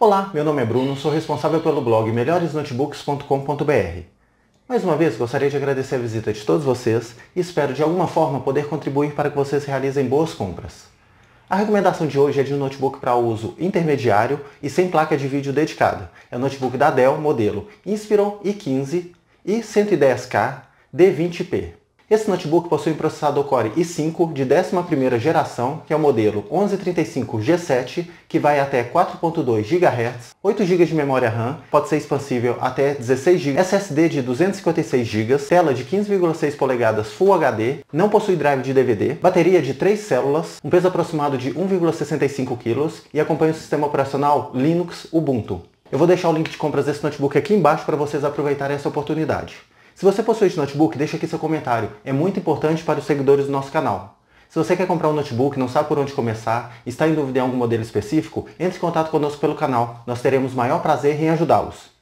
Olá, meu nome é Bruno, sou responsável pelo blog melhoresnotebooks.com.br. Mais uma vez, gostaria de agradecer a visita de todos vocês e espero de alguma forma poder contribuir para que vocês realizem boas compras. A recomendação de hoje é de um notebook para uso intermediário e sem placa de vídeo dedicada. É o notebook da Dell modelo Inspiron i15 e 110K D20p. Esse notebook possui um processador Core i5 de 11ª geração, que é o modelo 1135G7, que vai até 4.2 GHz, 8 GB de memória RAM, pode ser expansível até 16 GB, SSD de 256 GB, tela de 15,6 polegadas Full HD, não possui drive de DVD, bateria de 3 células, um peso aproximado de 1,65 kg e acompanha o sistema operacional Linux Ubuntu. Eu vou deixar o link de compras desse notebook aqui embaixo para vocês aproveitarem essa oportunidade. Se você possui esse notebook, deixa aqui seu comentário. É muito importante para os seguidores do nosso canal. Se você quer comprar um notebook, não sabe por onde começar, está em dúvida em algum modelo específico, entre em contato conosco pelo canal. Nós teremos maior prazer em ajudá-los.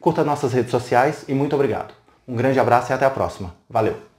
Curta nossas redes sociais e muito obrigado. Um grande abraço e até a próxima. Valeu!